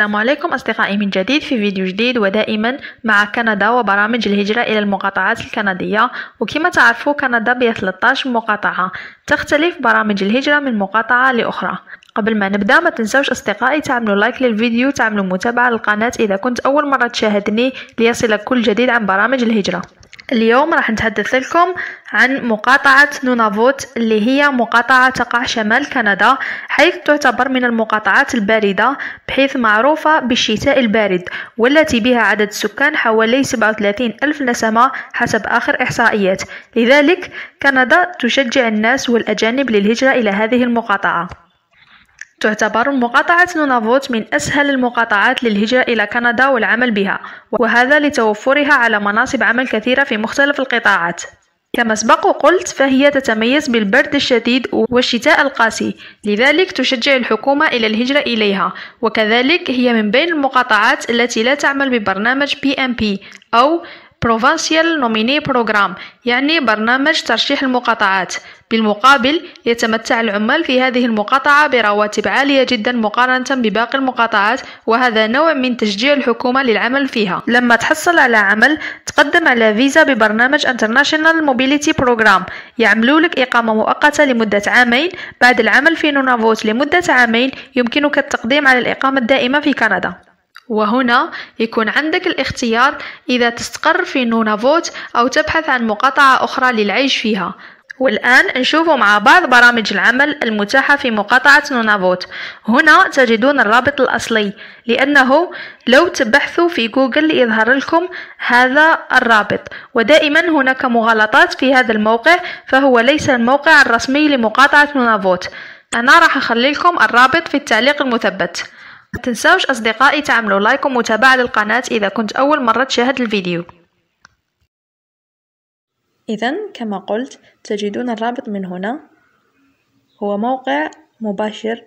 السلام عليكم أصدقائي من جديد في فيديو جديد ودائما مع كندا وبرامج الهجرة إلى المقاطعات الكندية وكما تعرفوا كندا بها 13 مقاطعة تختلف برامج الهجرة من مقاطعة لأخرى قبل ما نبدأ ما تنسوش أصدقائي تعملوا لايك للفيديو تعملوا متابعة للقناة إذا كنت أول مرة تشاهدني ليصلك كل جديد عن برامج الهجرة اليوم راح نتحدث لكم عن مقاطعة نونافوت اللي هي مقاطعة تقع شمال كندا حيث تعتبر من المقاطعات الباردة بحيث معروفة بالشتاء البارد والتي بها عدد السكان حوالي 37 ألف نسمة حسب آخر إحصائيات لذلك كندا تشجع الناس والأجانب للهجرة إلى هذه المقاطعة تعتبر مقاطعة نونافوت من أسهل المقاطعات للهجرة إلى كندا والعمل بها وهذا لتوفرها على مناصب عمل كثيرة في مختلف القطاعات كما سبق وقلت فهي تتميز بالبرد الشديد والشتاء القاسي لذلك تشجع الحكومة إلى الهجرة إليها وكذلك هي من بين المقاطعات التي لا تعمل ببرنامج PMP أو Provincial Nominee Program يعني برنامج ترشيح المقاطعات بالمقابل يتمتع العمال في هذه المقاطعة برواتب عالية جدا مقارنة بباقي المقاطعات وهذا نوع من تشجيع الحكومة للعمل فيها لما تحصل على عمل تقدم على فيزا ببرنامج International Mobility Program يعملوا لك إقامة مؤقتة لمدة عامين بعد العمل في نونافوت لمدة عامين يمكنك التقديم على الإقامة الدائمة في كندا وهنا يكون عندك الاختيار إذا تستقر في نونافوت أو تبحث عن مقاطعة أخرى للعيش فيها والآن نشوف مع بعض برامج العمل المتاحة في مقاطعة نونافوت هنا تجدون الرابط الأصلي لأنه لو تبحثوا في جوجل يظهر لكم هذا الرابط ودائما هناك مغالطات في هذا الموقع فهو ليس الموقع الرسمي لمقاطعة نونافوت أنا راح أخلي لكم الرابط في التعليق المثبت ما تنساوش أصدقائي تعملوا لايك ومتابعة للقناة إذا كنت أول مرة تشاهد الفيديو إذا كما قلت تجدون الرابط من هنا هو موقع مباشر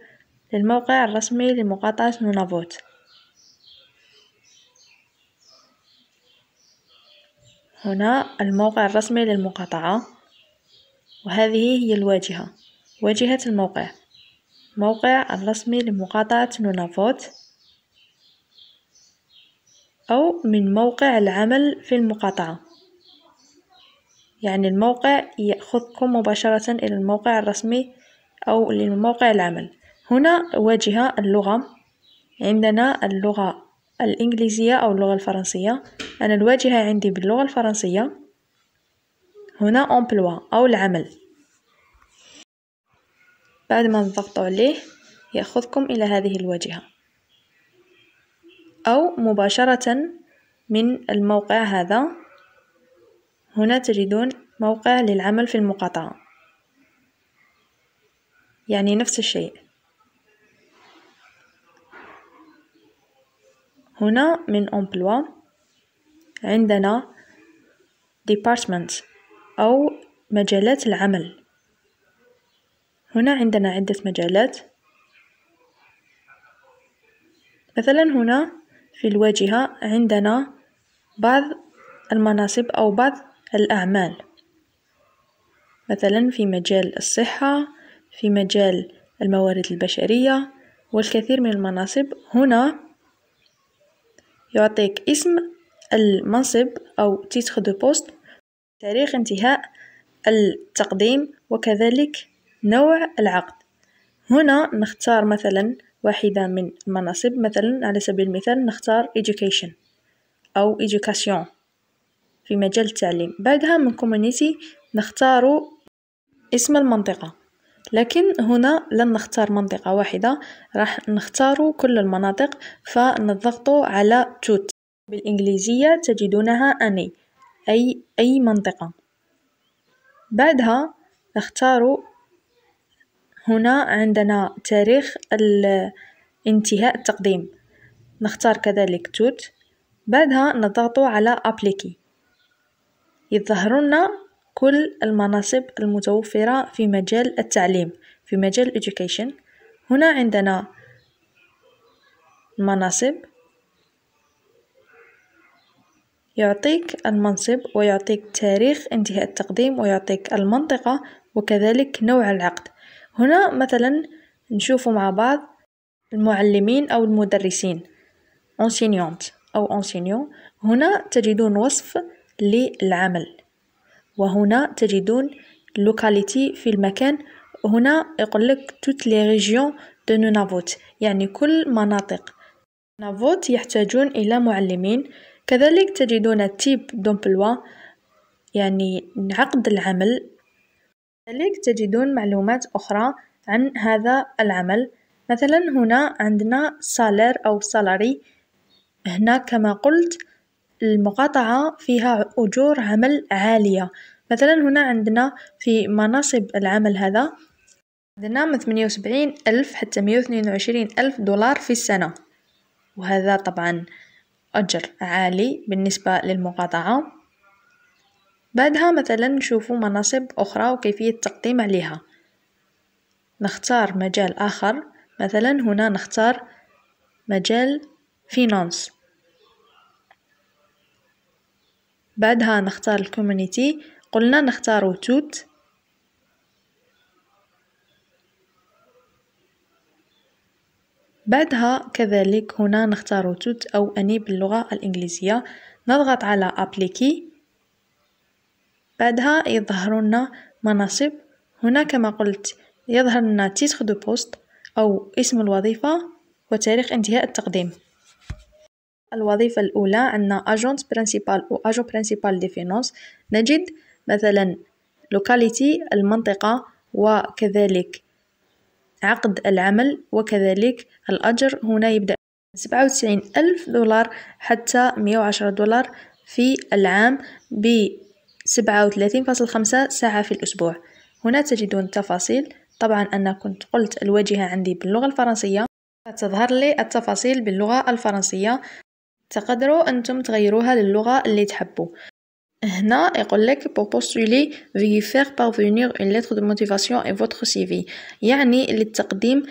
للموقع الرسمي لمقاطعة نونافوت هنا الموقع الرسمي للمقاطعة وهذه هي الواجهة واجهة الموقع موقع الرسمي لمقاطعة نونافوت أو من موقع العمل في المقاطعة يعني الموقع يأخذكم مباشرة إلى الموقع الرسمي أو لموقع العمل هنا واجهة اللغة عندنا اللغة الإنجليزية أو اللغة الفرنسية أنا الواجهة عندي باللغة الفرنسية هنا أمبلوا أو العمل بعد ما تضغطوا عليه يأخذكم إلى هذه الواجهة أو مباشرة من الموقع هذا هنا تجدون موقع للعمل في المقاطعة يعني نفس الشيء هنا من أمبلوا عندنا ديبارتمنت أو مجالات العمل هنا عندنا عدة مجالات مثلا هنا في الواجهة عندنا بعض المناصب أو بعض الأعمال مثلا في مجال الصحة في مجال الموارد البشرية والكثير من المناصب هنا يعطيك اسم المنصب أو تيتخ دو بوست تاريخ انتهاء التقديم وكذلك نوع العقد هنا نختار مثلا واحدة من المناصب مثلا على سبيل المثال نختار education أو education في مجال التعليم بعدها من community نختار اسم المنطقة لكن هنا لن نختار منطقة واحدة راح نختار كل المناطق فنضغط على توت بالإنجليزية تجدونها أني أي أي منطقة بعدها نختار هنا عندنا تاريخ انتهاء التقديم نختار كذلك توت بعدها نضغط على أبليكي يظهر لنا كل المناصب المتوفرة في مجال التعليم في مجال education هنا عندنا مناصب يعطيك المنصب ويعطيك تاريخ انتهاء التقديم ويعطيك المنطقة وكذلك نوع العقد هنا مثلا نشوفوا مع بعض المعلمين أو المدرسين اونسينيونت أو enseignant هنا تجدون وصف للعمل وهنا تجدون لوكاليتي في المكان هنا يقول لك توت لي ريجيون دو Nunavut يعني كل مناطق نافوت يحتاجون إلى معلمين كذلك تجدون تيب دومبلوا يعني عقد العمل كذلك تجدون معلومات أخرى عن هذا العمل مثلا هنا عندنا سالر أو سالاري هنا كما قلت المقاطعة فيها أجور عمل عالية مثلا هنا عندنا في مناصب العمل هذا عندنا من 78 ألف حتى 122 ألف دولار في السنة وهذا طبعا أجر عالي بالنسبة للمقاطعة بعدها مثلا نشوفو مناصب أخرى وكيفية التقديم عليها نختار مجال آخر مثلا هنا نختار مجال فينانس بعدها نختار الكوميونيتي قلنا نختار توت بعدها كذلك هنا نختار توت أو أني باللغة الإنجليزية نضغط على أبليكي بعدها يظهر لنا مناصب هنا كما قلت يظهر لنا تيتر دو بوست أو اسم الوظيفة وتاريخ انتهاء التقديم الوظيفة الأولى عندنا أجونت برينسيبال أو أجو برينسيبال دي فينونس نجد مثلا لوكاليتي المنطقة وكذلك عقد العمل وكذلك الأجر هنا يبدأ سبعة وتسعين ألف دولار حتى مية وعشرة دولار في العام ب فاصل خمسة ساعة في الأسبوع هنا تجدون التفاصيل طبعا أنا كنت قلت الواجهة عندي باللغة الفرنسية تظهر لي التفاصيل باللغة الفرنسية تقدروا أنتم تغيروها للغة اللي تحبوا هنا يقول لك pour postuler veuillez faire parvenir une lettre de motivation et votre CV يعني للتقديم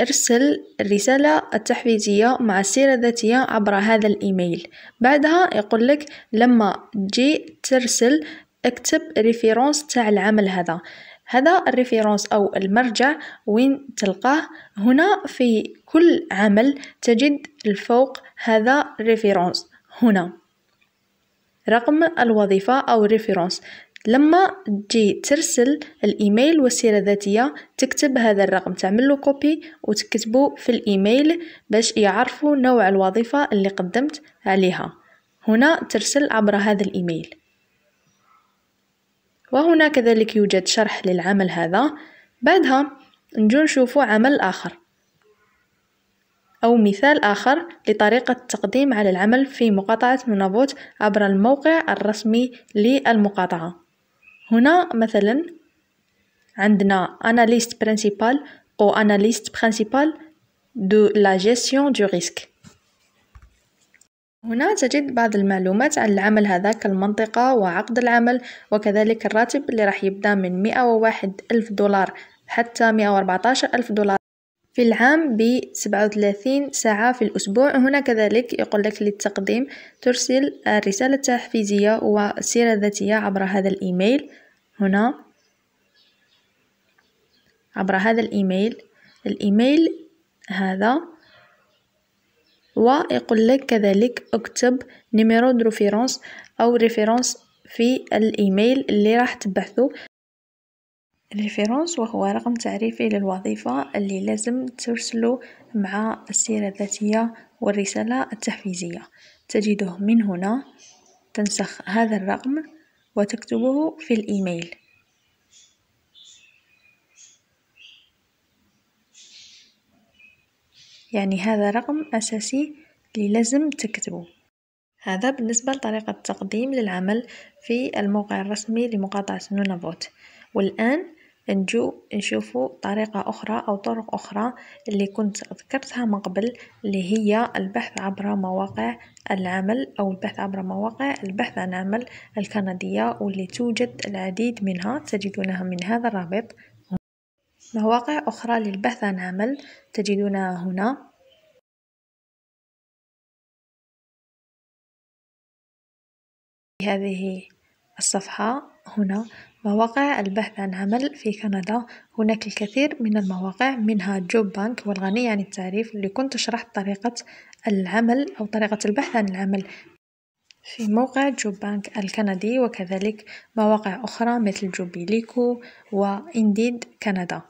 ارسل الرسالة التحفيزية مع السيرة الذاتية عبر هذا الإيميل بعدها يقول لك لما تجي ترسل اكتب ريفيرونس تاع العمل هذا هذا الريفيرونس أو المرجع وين تلقاه هنا في كل عمل تجد الفوق هذا الريفيرونس هنا رقم الوظيفة أو الريفيرونس لما تجي ترسل الايميل والسيره الذاتيه تكتب هذا الرقم تعمل له كوبي وتكتبه في الايميل باش يعرفوا نوع الوظيفه اللي قدمت عليها هنا ترسل عبر هذا الايميل وهنا كذلك يوجد شرح للعمل هذا بعدها نجو نشوفو عمل آخر أو مثال آخر لطريقة التقديم على العمل في مقاطعة منابوت عبر الموقع الرسمي للمقاطعة هنا مثلا عندنا أناليست برينسيبال أو أناليست برينسيبال دو لا gestion دو ريسك هنا تجد بعض المعلومات عن العمل هذاك المنطقة وعقد العمل وكذلك الراتب اللي راح يبدأ من 101 ألف دولار حتى 114 ألف دولار في العام ب 37 ساعة في الأسبوع هنا كذلك يقول لك للتقديم ترسل رسالة تحفيزية وسيرة ذاتية عبر هذا الإيميل هنا عبر هذا الإيميل الإيميل هذا ويقول لك كذلك اكتب نيميرو دو ريفيرونس او ريفيرونس في الايميل اللي راح تبعثه ريفيرونس وهو رقم تعريفي للوظيفة اللي لازم ترسله مع السيرة الذاتية والرسالة التحفيزية تجده من هنا تنسخ هذا الرقم وتكتبه في الإيميل يعني هذا رقم أساسي اللي لازم تكتبه هذا بالنسبة لطريقة التقديم للعمل في الموقع الرسمي لمقاطعة نونافوت والآن نجو نشوفوا طريقة أخرى أو طرق أخرى اللي كنت ذكرتها من قبل اللي هي البحث عبر مواقع العمل أو البحث عبر مواقع البحث عن عمل الكندية واللي توجد العديد منها تجدونها من هذا الرابط مواقع أخرى للبحث عن عمل تجدونها هنا في هذه الصفحة هنا مواقع البحث عن عمل في كندا هناك الكثير من المواقع منها جوب بانك والغنية عن التعريف اللي كنت تشرح طريقة العمل أو طريقة البحث عن العمل في موقع جوب بانك الكندي وكذلك مواقع أخرى مثل جوبيليكو وإنديد كندا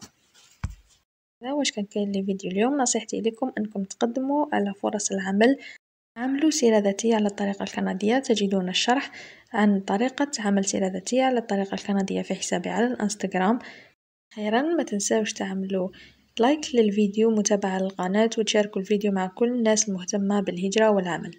واش كان كاين لي فيديو اليوم نصيحتي لكم انكم تقدموا على فرص العمل عملوا سيرة ذاتية على الطريقة الكندية تجدون الشرح عن طريقة عمل سيرة ذاتية على الطريقة الكندية في حسابي على الانستغرام خيرا ما تنساوش تعملوا لايك للفيديو متابعة للقناة وتشاركوا الفيديو مع كل الناس المهتمة بالهجرة والعمل